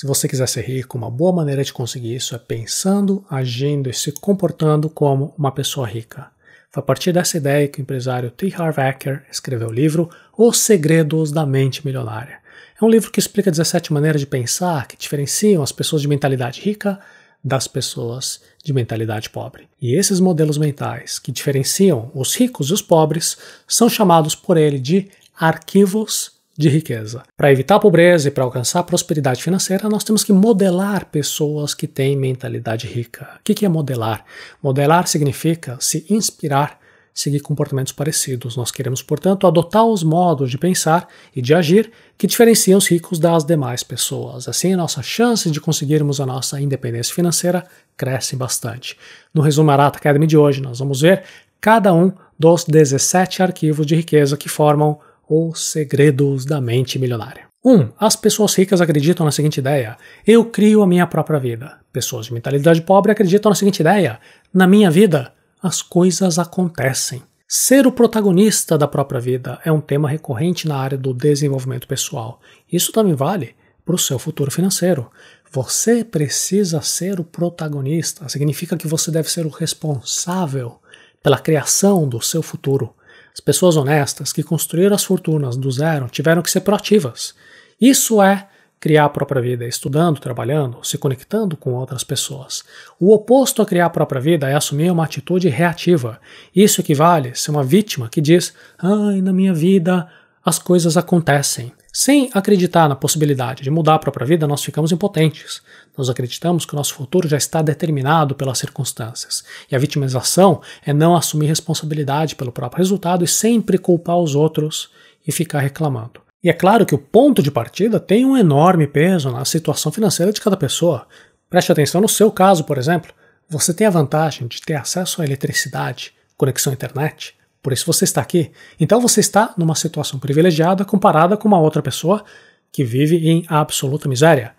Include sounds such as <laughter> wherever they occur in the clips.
Se você quiser ser rico, uma boa maneira de conseguir isso é pensando, agindo e se comportando como uma pessoa rica. Foi a partir dessa ideia que o empresário T. Harv Eker escreveu o livro Os Segredos da Mente Milionária. É um livro que explica 17 maneiras de pensar que diferenciam as pessoas de mentalidade rica das pessoas de mentalidade pobre. E esses modelos mentais que diferenciam os ricos e os pobres são chamados por ele de arquivos de riqueza. Para evitar a pobreza e para alcançar a prosperidade financeira, nós temos que modelar pessoas que têm mentalidade rica. O que é modelar? Modelar significa se inspirar seguir comportamentos parecidos. Nós queremos, portanto, adotar os modos de pensar e de agir que diferenciam os ricos das demais pessoas. Assim, nossa chance de conseguirmos a nossa independência financeira cresce bastante. No resumo Arata Academy de hoje, nós vamos ver cada um dos 17 arquivos de riqueza que formam os segredos da mente milionária. 1. Um, as pessoas ricas acreditam na seguinte ideia: eu crio a minha própria vida. Pessoas de mentalidade pobre acreditam na seguinte ideia: na minha vida, as coisas acontecem. Ser o protagonista da própria vida é um tema recorrente na área do desenvolvimento pessoal. Isso também vale para o seu futuro financeiro. Você precisa ser o protagonista, significa que você deve ser o responsável pela criação do seu futuro. As pessoas honestas que construíram as fortunas do zero tiveram que ser proativas. Isso é criar a própria vida é estudando, trabalhando, se conectando com outras pessoas. O oposto a criar a própria vida é assumir uma atitude reativa. Isso equivale a ser uma vítima que diz: "Ai, na minha vida as coisas acontecem". Sem acreditar na possibilidade de mudar a própria vida, nós ficamos impotentes. Nós acreditamos que o nosso futuro já está determinado pelas circunstâncias. E a vitimização é não assumir responsabilidade pelo próprio resultado e sempre culpar os outros e ficar reclamando. E é claro que o ponto de partida tem um enorme peso na situação financeira de cada pessoa. Preste atenção no seu caso, por exemplo. Você tem a vantagem de ter acesso à eletricidade, conexão à internet, por isso você está aqui. Então você está numa situação privilegiada comparada com uma outra pessoa que vive em absoluta miséria.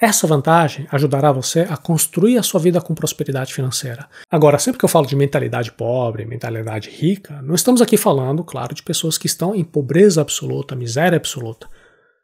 Essa vantagem ajudará você a construir a sua vida com prosperidade financeira. Agora, sempre que eu falo de mentalidade pobre, mentalidade rica, não estamos aqui falando, claro, de pessoas que estão em pobreza absoluta, miséria absoluta.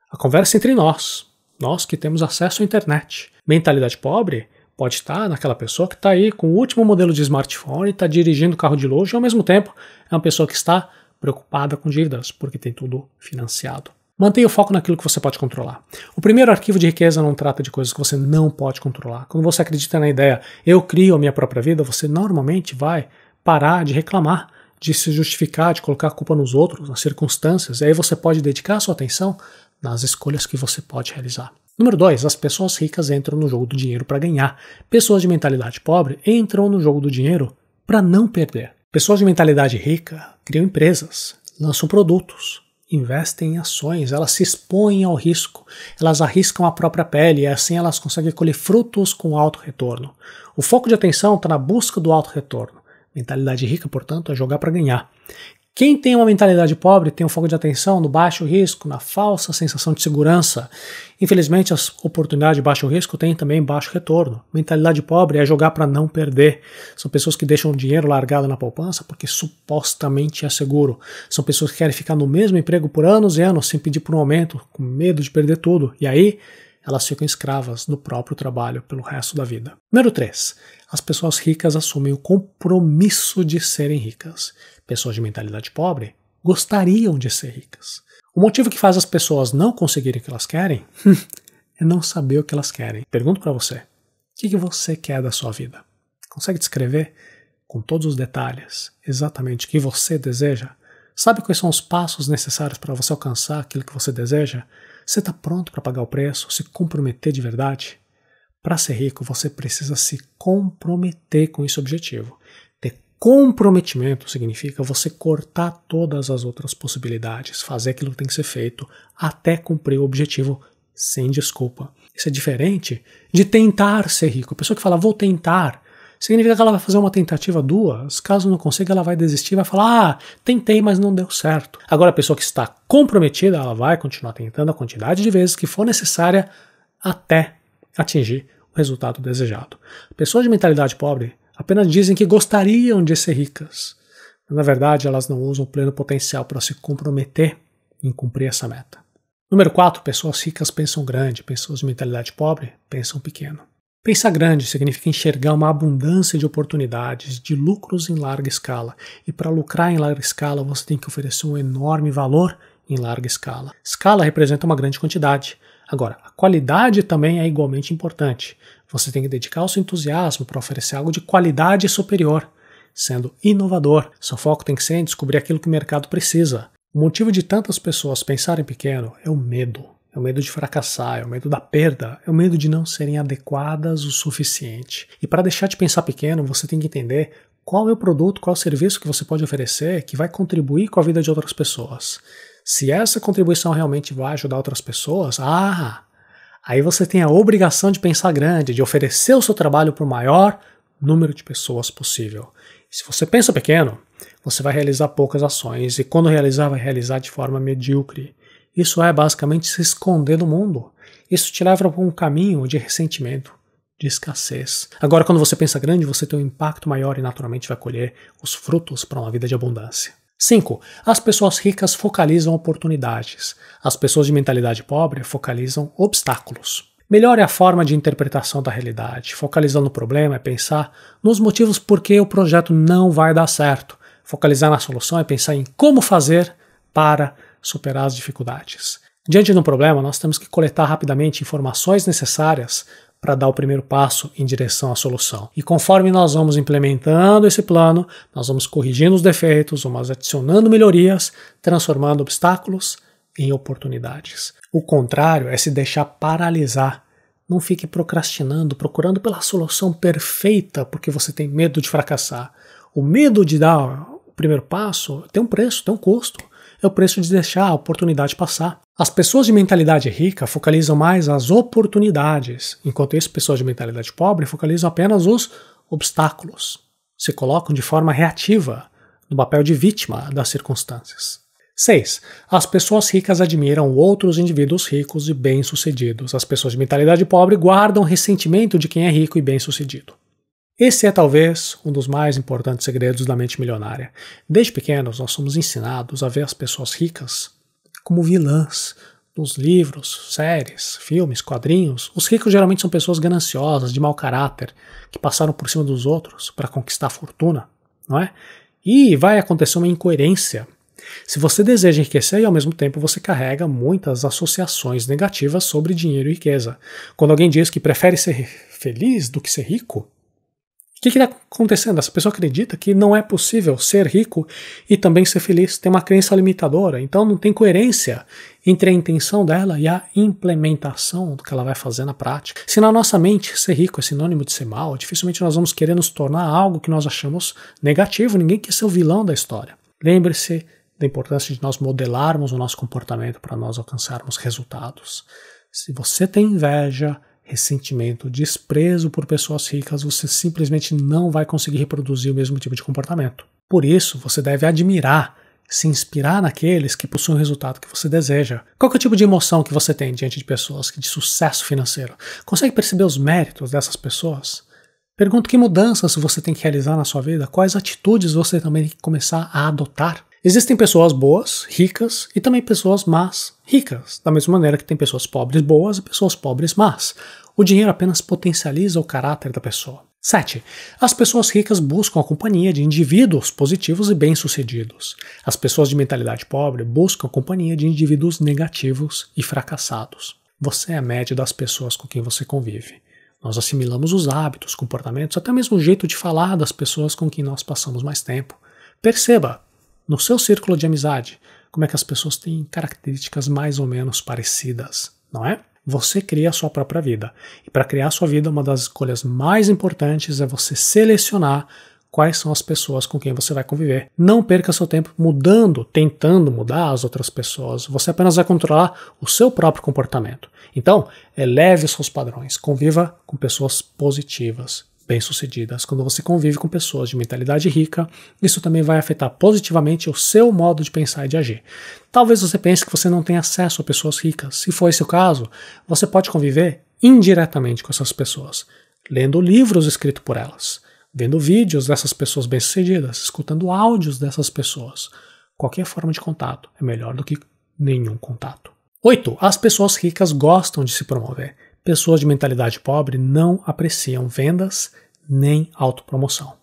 A conversa é entre nós, nós que temos acesso à internet. Mentalidade pobre Pode estar naquela pessoa que está aí com o último modelo de smartphone, está dirigindo o carro de luxo e ao mesmo tempo é uma pessoa que está preocupada com dívidas, porque tem tudo financiado. Mantenha o foco naquilo que você pode controlar. O primeiro arquivo de riqueza não trata de coisas que você não pode controlar. Quando você acredita na ideia, eu crio a minha própria vida, você normalmente vai parar de reclamar, de se justificar, de colocar a culpa nos outros, nas circunstâncias, e aí você pode dedicar a sua atenção nas escolhas que você pode realizar. Número 2, as pessoas ricas entram no jogo do dinheiro para ganhar. Pessoas de mentalidade pobre entram no jogo do dinheiro para não perder. Pessoas de mentalidade rica criam empresas, lançam produtos, investem em ações, elas se expõem ao risco, elas arriscam a própria pele e assim elas conseguem colher frutos com alto retorno. O foco de atenção está na busca do alto retorno. Mentalidade rica, portanto, é jogar para ganhar. Quem tem uma mentalidade pobre tem um foco de atenção no baixo risco, na falsa sensação de segurança. Infelizmente, as oportunidades de baixo risco têm também baixo retorno. Mentalidade pobre é jogar para não perder. São pessoas que deixam o dinheiro largado na poupança porque supostamente é seguro. São pessoas que querem ficar no mesmo emprego por anos e anos sem pedir por um aumento, com medo de perder tudo. E aí elas ficam escravas do próprio trabalho pelo resto da vida. Número 3. As pessoas ricas assumem o compromisso de serem ricas. Pessoas de mentalidade pobre gostariam de ser ricas. O motivo que faz as pessoas não conseguirem o que elas querem <laughs> é não saber o que elas querem. Pergunto para você: o que, que você quer da sua vida? Consegue descrever com todos os detalhes exatamente o que você deseja? Sabe quais são os passos necessários para você alcançar aquilo que você deseja? Você está pronto para pagar o preço, se comprometer de verdade? Para ser rico, você precisa se comprometer com esse objetivo. Ter comprometimento significa você cortar todas as outras possibilidades, fazer aquilo que tem que ser feito até cumprir o objetivo sem desculpa. Isso é diferente de tentar ser rico. A pessoa que fala, vou tentar, significa que ela vai fazer uma tentativa, duas. Caso não consiga, ela vai desistir, vai falar: ah, tentei, mas não deu certo. Agora, a pessoa que está comprometida, ela vai continuar tentando a quantidade de vezes que for necessária até atingir o resultado desejado. Pessoas de mentalidade pobre apenas dizem que gostariam de ser ricas. Mas, na verdade, elas não usam o pleno potencial para se comprometer em cumprir essa meta. Número 4, pessoas ricas pensam grande, pessoas de mentalidade pobre pensam pequeno. Pensar grande significa enxergar uma abundância de oportunidades, de lucros em larga escala. E para lucrar em larga escala, você tem que oferecer um enorme valor em larga escala. Escala representa uma grande quantidade. Agora, a qualidade também é igualmente importante. Você tem que dedicar o seu entusiasmo para oferecer algo de qualidade superior, sendo inovador. Seu foco tem que ser em descobrir aquilo que o mercado precisa. O motivo de tantas pessoas pensarem pequeno é o medo é o medo de fracassar, é o medo da perda, é o medo de não serem adequadas o suficiente. E para deixar de pensar pequeno, você tem que entender qual é o produto, qual é o serviço que você pode oferecer que vai contribuir com a vida de outras pessoas. Se essa contribuição realmente vai ajudar outras pessoas, ah, aí você tem a obrigação de pensar grande, de oferecer o seu trabalho para o maior número de pessoas possível. se você pensa pequeno, você vai realizar poucas ações e quando realizar, vai realizar de forma medíocre. Isso é basicamente se esconder do mundo. Isso te leva para um caminho de ressentimento, de escassez. Agora, quando você pensa grande, você tem um impacto maior e naturalmente vai colher os frutos para uma vida de abundância. 5. As pessoas ricas focalizam oportunidades. As pessoas de mentalidade pobre focalizam obstáculos. Melhor é a forma de interpretação da realidade. Focalizar no problema é pensar nos motivos por que o projeto não vai dar certo. Focalizar na solução é pensar em como fazer para superar as dificuldades. Diante de um problema, nós temos que coletar rapidamente informações necessárias para dar o primeiro passo em direção à solução. E conforme nós vamos implementando esse plano, nós vamos corrigindo os defeitos, vamos adicionando melhorias, transformando obstáculos em oportunidades. O contrário é se deixar paralisar. Não fique procrastinando, procurando pela solução perfeita porque você tem medo de fracassar. O medo de dar o primeiro passo tem um preço, tem um custo é o preço de deixar a oportunidade passar. As pessoas de mentalidade rica focalizam mais as oportunidades, enquanto isso, pessoas de mentalidade pobre focalizam apenas os obstáculos. Se colocam de forma reativa no papel de vítima das circunstâncias. 6. As pessoas ricas admiram outros indivíduos ricos e bem-sucedidos. As pessoas de mentalidade pobre guardam ressentimento de quem é rico e bem-sucedido. Esse é talvez um dos mais importantes segredos da mente milionária. Desde pequenos, nós somos ensinados a ver as pessoas ricas como vilãs, nos livros, séries, filmes, quadrinhos, os ricos geralmente são pessoas gananciosas, de mau caráter, que passaram por cima dos outros para conquistar a fortuna, não é? E vai acontecer uma incoerência. Se você deseja enriquecer e ao mesmo tempo você carrega muitas associações negativas sobre dinheiro e riqueza. Quando alguém diz que prefere ser feliz do que ser rico, o que está acontecendo? Essa pessoa acredita que não é possível ser rico e também ser feliz. Tem uma crença limitadora. Então não tem coerência entre a intenção dela e a implementação do que ela vai fazer na prática. Se na nossa mente ser rico é sinônimo de ser mal, dificilmente nós vamos querer nos tornar algo que nós achamos negativo. Ninguém quer ser o vilão da história. Lembre-se da importância de nós modelarmos o nosso comportamento para nós alcançarmos resultados. Se você tem inveja, ressentimento, desprezo por pessoas ricas, você simplesmente não vai conseguir reproduzir o mesmo tipo de comportamento. Por isso, você deve admirar, se inspirar naqueles que possuem o resultado que você deseja. Qual é o tipo de emoção que você tem diante de pessoas de sucesso financeiro? Consegue perceber os méritos dessas pessoas? Pergunto que mudanças você tem que realizar na sua vida, quais atitudes você também tem que começar a adotar Existem pessoas boas, ricas, e também pessoas más, ricas, da mesma maneira que tem pessoas pobres boas e pessoas pobres más. O dinheiro apenas potencializa o caráter da pessoa. 7. As pessoas ricas buscam a companhia de indivíduos positivos e bem-sucedidos. As pessoas de mentalidade pobre buscam a companhia de indivíduos negativos e fracassados. Você é a média das pessoas com quem você convive. Nós assimilamos os hábitos, comportamentos, até mesmo o jeito de falar das pessoas com quem nós passamos mais tempo. Perceba, no seu círculo de amizade, como é que as pessoas têm características mais ou menos parecidas, não é? Você cria a sua própria vida. E para criar a sua vida, uma das escolhas mais importantes é você selecionar quais são as pessoas com quem você vai conviver. Não perca seu tempo mudando, tentando mudar as outras pessoas. Você apenas vai controlar o seu próprio comportamento. Então, eleve seus padrões, conviva com pessoas positivas bem-sucedidas, quando você convive com pessoas de mentalidade rica, isso também vai afetar positivamente o seu modo de pensar e de agir. Talvez você pense que você não tem acesso a pessoas ricas. Se for esse o caso, você pode conviver indiretamente com essas pessoas, lendo livros escritos por elas, vendo vídeos dessas pessoas bem-sucedidas, escutando áudios dessas pessoas. Qualquer forma de contato é melhor do que nenhum contato. 8. As pessoas ricas gostam de se promover pessoas de mentalidade pobre não apreciam vendas nem autopromoção.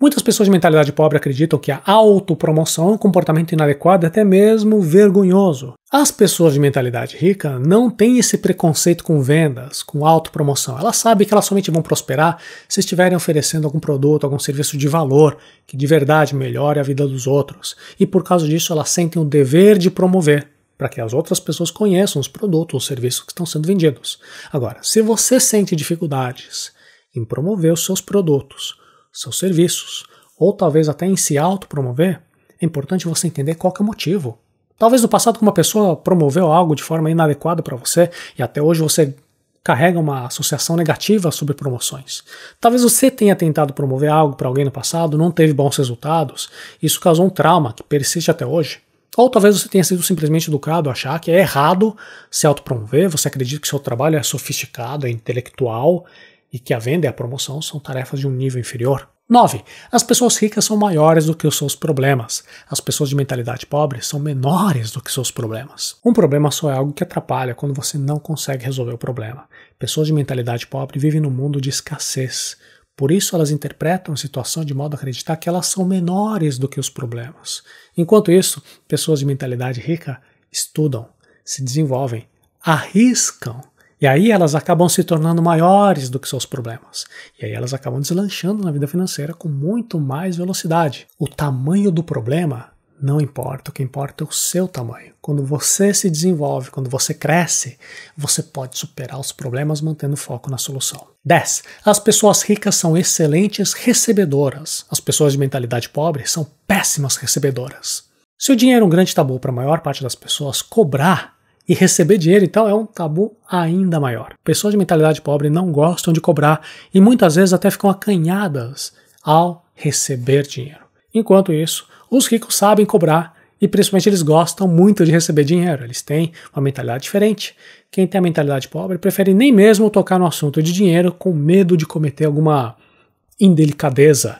Muitas pessoas de mentalidade pobre acreditam que a autopromoção é um comportamento inadequado e até mesmo vergonhoso. As pessoas de mentalidade rica não têm esse preconceito com vendas, com autopromoção. Elas sabem que elas somente vão prosperar se estiverem oferecendo algum produto, algum serviço de valor que de verdade melhore a vida dos outros. E por causa disso, elas sentem o dever de promover para que as outras pessoas conheçam os produtos ou serviços que estão sendo vendidos. Agora, se você sente dificuldades em promover os seus produtos, seus serviços, ou talvez até em se autopromover, é importante você entender qual é o motivo. Talvez no passado uma pessoa promoveu algo de forma inadequada para você e até hoje você carrega uma associação negativa sobre promoções. Talvez você tenha tentado promover algo para alguém no passado, não teve bons resultados, isso causou um trauma que persiste até hoje. Ou talvez você tenha sido simplesmente educado a achar que é errado se autopromover, você acredita que seu trabalho é sofisticado, é intelectual e que a venda e a promoção são tarefas de um nível inferior. 9. As pessoas ricas são maiores do que os seus problemas. As pessoas de mentalidade pobre são menores do que seus problemas. Um problema só é algo que atrapalha quando você não consegue resolver o problema. Pessoas de mentalidade pobre vivem num mundo de escassez, por isso, elas interpretam a situação de modo a acreditar que elas são menores do que os problemas. Enquanto isso, pessoas de mentalidade rica estudam, se desenvolvem, arriscam. E aí elas acabam se tornando maiores do que seus problemas. E aí elas acabam deslanchando na vida financeira com muito mais velocidade. O tamanho do problema não importa, o que importa é o seu tamanho. Quando você se desenvolve, quando você cresce, você pode superar os problemas mantendo foco na solução. 10. As pessoas ricas são excelentes recebedoras. As pessoas de mentalidade pobre são péssimas recebedoras. Se o dinheiro é um grande tabu para a maior parte das pessoas, cobrar e receber dinheiro, então, é um tabu ainda maior. Pessoas de mentalidade pobre não gostam de cobrar e muitas vezes até ficam acanhadas ao receber dinheiro. Enquanto isso, os ricos sabem cobrar e principalmente eles gostam muito de receber dinheiro, eles têm uma mentalidade diferente. Quem tem a mentalidade pobre prefere nem mesmo tocar no assunto de dinheiro com medo de cometer alguma indelicadeza.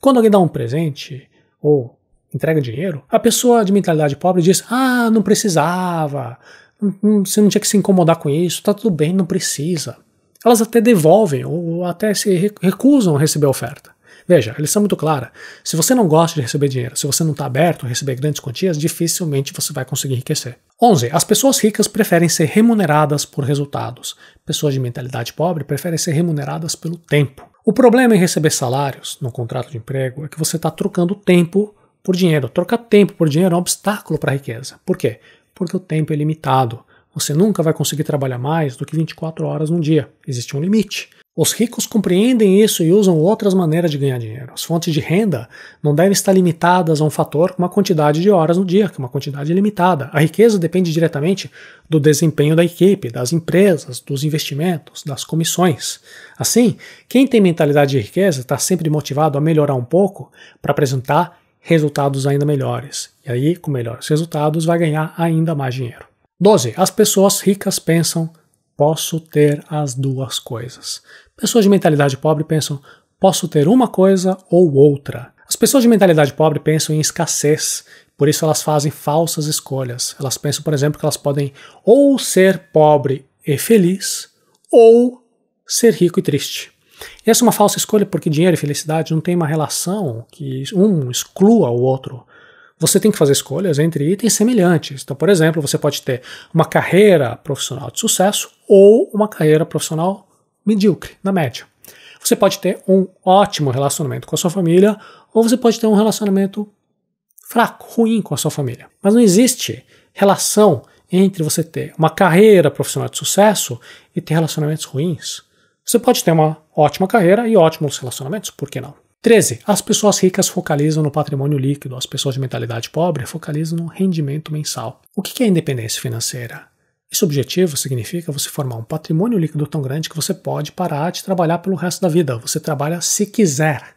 Quando alguém dá um presente ou entrega dinheiro, a pessoa de mentalidade pobre diz: Ah, não precisava, hum, hum, você não tinha que se incomodar com isso, tá tudo bem, não precisa. Elas até devolvem ou até se recusam a receber a oferta. Veja, a lição é muito clara. Se você não gosta de receber dinheiro, se você não está aberto a receber grandes quantias, dificilmente você vai conseguir enriquecer. 11. As pessoas ricas preferem ser remuneradas por resultados. Pessoas de mentalidade pobre preferem ser remuneradas pelo tempo. O problema em receber salários no contrato de emprego é que você está trocando tempo por dinheiro. Trocar tempo por dinheiro é um obstáculo para a riqueza. Por quê? Porque o tempo é limitado. Você nunca vai conseguir trabalhar mais do que 24 horas num dia. Existe um limite. Os ricos compreendem isso e usam outras maneiras de ganhar dinheiro. As fontes de renda não devem estar limitadas a um fator com uma quantidade de horas no dia, que é uma quantidade limitada. A riqueza depende diretamente do desempenho da equipe, das empresas, dos investimentos, das comissões. Assim, quem tem mentalidade de riqueza está sempre motivado a melhorar um pouco para apresentar resultados ainda melhores. E aí, com melhores resultados, vai ganhar ainda mais dinheiro. 12. As pessoas ricas pensam: posso ter as duas coisas. Pessoas de mentalidade pobre pensam: posso ter uma coisa ou outra. As pessoas de mentalidade pobre pensam em escassez, por isso elas fazem falsas escolhas. Elas pensam, por exemplo, que elas podem ou ser pobre e feliz, ou ser rico e triste. E essa é uma falsa escolha porque dinheiro e felicidade não têm uma relação que um exclua o outro você tem que fazer escolhas entre itens semelhantes. Então, por exemplo, você pode ter uma carreira profissional de sucesso ou uma carreira profissional medíocre, na média. Você pode ter um ótimo relacionamento com a sua família ou você pode ter um relacionamento fraco, ruim com a sua família. Mas não existe relação entre você ter uma carreira profissional de sucesso e ter relacionamentos ruins. Você pode ter uma ótima carreira e ótimos relacionamentos, por que não? 13. As pessoas ricas focalizam no patrimônio líquido, as pessoas de mentalidade pobre focalizam no rendimento mensal. O que é independência financeira? Esse objetivo significa você formar um patrimônio líquido tão grande que você pode parar de trabalhar pelo resto da vida. Você trabalha se quiser.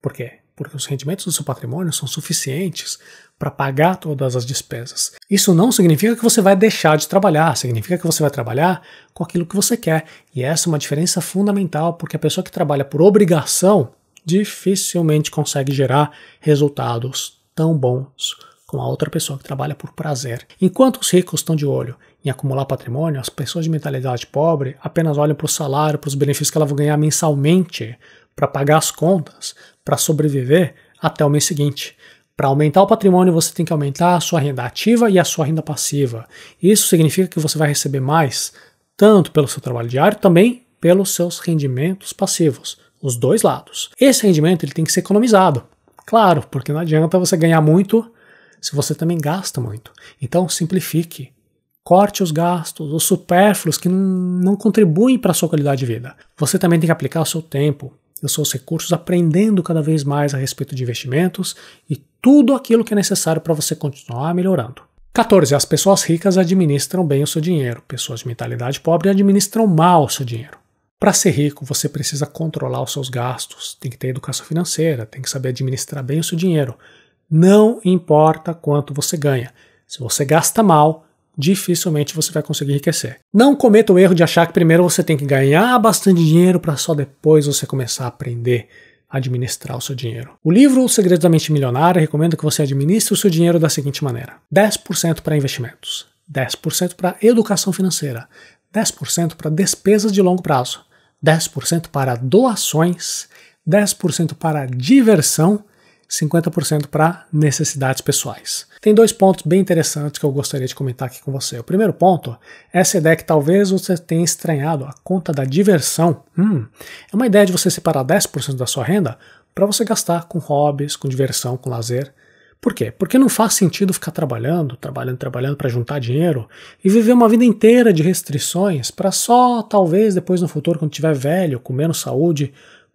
Por quê? Porque os rendimentos do seu patrimônio são suficientes para pagar todas as despesas. Isso não significa que você vai deixar de trabalhar, significa que você vai trabalhar com aquilo que você quer. E essa é uma diferença fundamental, porque a pessoa que trabalha por obrigação dificilmente consegue gerar resultados tão bons com a outra pessoa que trabalha por prazer. Enquanto os ricos estão de olho em acumular patrimônio, as pessoas de mentalidade pobre apenas olham para o salário, para os benefícios que elas vão ganhar mensalmente para pagar as contas, para sobreviver até o mês seguinte. Para aumentar o patrimônio, você tem que aumentar a sua renda ativa e a sua renda passiva. Isso significa que você vai receber mais, tanto pelo seu trabalho diário, também pelos seus rendimentos passivos os dois lados. Esse rendimento ele tem que ser economizado, claro, porque não adianta você ganhar muito se você também gasta muito. Então simplifique, corte os gastos, os supérfluos que não, não contribuem para a sua qualidade de vida. Você também tem que aplicar o seu tempo, os seus recursos, aprendendo cada vez mais a respeito de investimentos e tudo aquilo que é necessário para você continuar melhorando. 14. As pessoas ricas administram bem o seu dinheiro, pessoas de mentalidade pobre administram mal o seu dinheiro. Para ser rico, você precisa controlar os seus gastos, tem que ter educação financeira, tem que saber administrar bem o seu dinheiro. Não importa quanto você ganha. Se você gasta mal, dificilmente você vai conseguir enriquecer. Não cometa o erro de achar que primeiro você tem que ganhar bastante dinheiro para só depois você começar a aprender a administrar o seu dinheiro. O livro O Segredo da Mente Milionária recomenda que você administre o seu dinheiro da seguinte maneira: 10% para investimentos, 10% para educação financeira, 10% para despesas de longo prazo, 10% para doações, 10% para diversão, 50% para necessidades pessoais. Tem dois pontos bem interessantes que eu gostaria de comentar aqui com você. O primeiro ponto essa ideia que talvez você tenha estranhado, a conta da diversão. Hum, é uma ideia de você separar 10% da sua renda para você gastar com hobbies, com diversão, com lazer. Por quê? Porque não faz sentido ficar trabalhando, trabalhando, trabalhando para juntar dinheiro e viver uma vida inteira de restrições para só, talvez, depois no futuro, quando tiver velho, com menos saúde,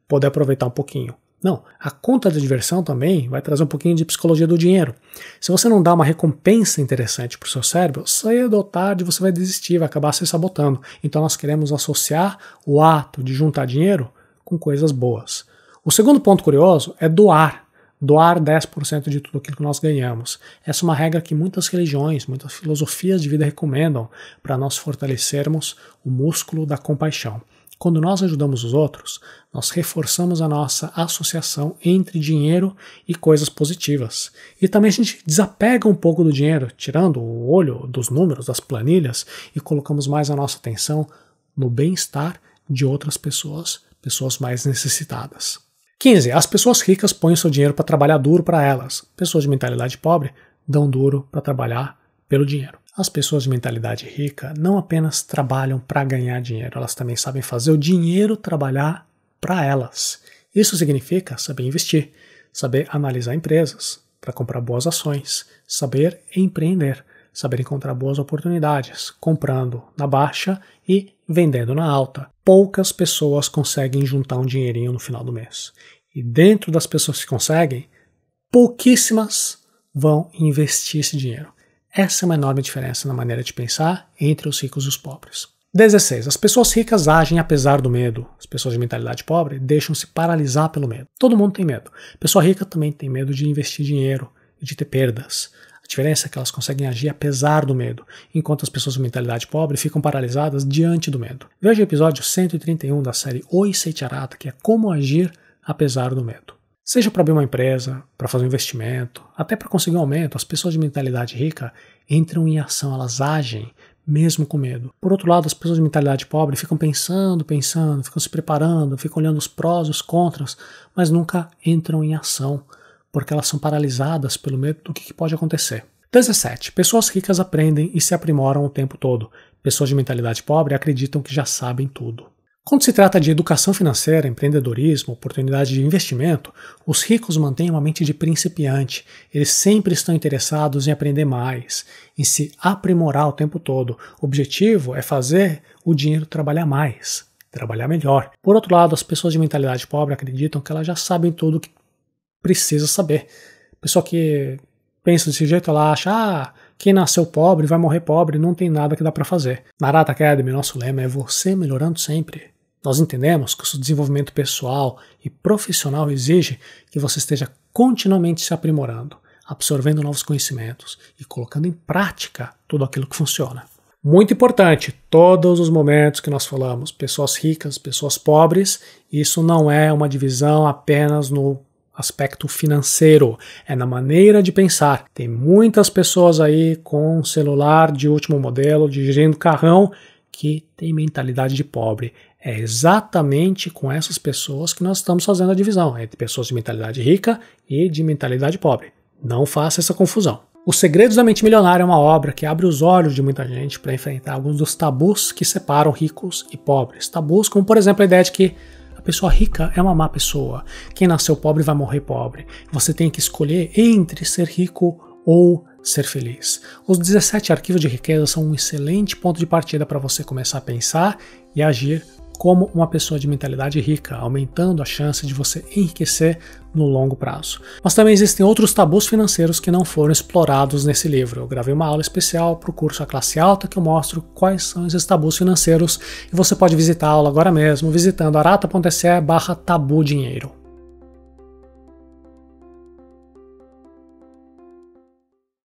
poder aproveitar um pouquinho. Não, a conta de diversão também vai trazer um pouquinho de psicologia do dinheiro. Se você não dá uma recompensa interessante para o seu cérebro, cedo ou tarde você vai desistir, vai acabar se sabotando. Então nós queremos associar o ato de juntar dinheiro com coisas boas. O segundo ponto curioso é doar doar 10% de tudo aquilo que nós ganhamos. Essa é uma regra que muitas religiões, muitas filosofias de vida recomendam para nós fortalecermos o músculo da compaixão. Quando nós ajudamos os outros, nós reforçamos a nossa associação entre dinheiro e coisas positivas. E também a gente desapega um pouco do dinheiro, tirando o olho dos números, das planilhas, e colocamos mais a nossa atenção no bem-estar de outras pessoas, pessoas mais necessitadas. 15. As pessoas ricas põem seu dinheiro para trabalhar duro para elas. Pessoas de mentalidade pobre dão duro para trabalhar pelo dinheiro. As pessoas de mentalidade rica não apenas trabalham para ganhar dinheiro, elas também sabem fazer o dinheiro trabalhar para elas. Isso significa saber investir, saber analisar empresas para comprar boas ações, saber empreender, saber encontrar boas oportunidades, comprando na baixa e vendendo na alta. Poucas pessoas conseguem juntar um dinheirinho no final do mês. E dentro das pessoas que conseguem, pouquíssimas vão investir esse dinheiro. Essa é uma enorme diferença na maneira de pensar entre os ricos e os pobres. 16. As pessoas ricas agem apesar do medo. As pessoas de mentalidade pobre deixam-se paralisar pelo medo. Todo mundo tem medo. Pessoa rica também tem medo de investir dinheiro e de ter perdas diferença é que elas conseguem agir apesar do medo, enquanto as pessoas com mentalidade pobre ficam paralisadas diante do medo. Veja o episódio 131 da série Oi Arata, que é como agir apesar do medo. Seja para abrir uma empresa, para fazer um investimento, até para conseguir um aumento, as pessoas de mentalidade rica entram em ação, elas agem mesmo com medo. Por outro lado, as pessoas de mentalidade pobre ficam pensando, pensando, ficam se preparando, ficam olhando os prós e os contras, mas nunca entram em ação porque elas são paralisadas pelo medo do que pode acontecer. 17. Pessoas ricas aprendem e se aprimoram o tempo todo. Pessoas de mentalidade pobre acreditam que já sabem tudo. Quando se trata de educação financeira, empreendedorismo, oportunidade de investimento, os ricos mantêm uma mente de principiante. Eles sempre estão interessados em aprender mais, em se aprimorar o tempo todo. O objetivo é fazer o dinheiro trabalhar mais, trabalhar melhor. Por outro lado, as pessoas de mentalidade pobre acreditam que elas já sabem tudo o que precisa saber. Pessoa que pensa desse jeito, ela acha, ah, quem nasceu pobre vai morrer pobre, não tem nada que dá para fazer. Narata Academy, nosso lema é você melhorando sempre. Nós entendemos que o seu desenvolvimento pessoal e profissional exige que você esteja continuamente se aprimorando, absorvendo novos conhecimentos e colocando em prática tudo aquilo que funciona. Muito importante, todos os momentos que nós falamos, pessoas ricas, pessoas pobres, isso não é uma divisão apenas no aspecto financeiro, é na maneira de pensar. Tem muitas pessoas aí com celular de último modelo, dirigindo carrão, que tem mentalidade de pobre. É exatamente com essas pessoas que nós estamos fazendo a divisão entre pessoas de mentalidade rica e de mentalidade pobre. Não faça essa confusão. o Segredos da Mente Milionária é uma obra que abre os olhos de muita gente para enfrentar alguns dos tabus que separam ricos e pobres. Tabus como, por exemplo, a ideia de que a pessoa rica é uma má pessoa. Quem nasceu pobre vai morrer pobre. Você tem que escolher entre ser rico ou ser feliz. Os 17 arquivos de riqueza são um excelente ponto de partida para você começar a pensar e agir como uma pessoa de mentalidade rica, aumentando a chance de você enriquecer no longo prazo. Mas também existem outros tabus financeiros que não foram explorados nesse livro. Eu gravei uma aula especial para o curso A Classe Alta que eu mostro quais são esses tabus financeiros e você pode visitar a aula agora mesmo visitando arata.se barra tabu dinheiro.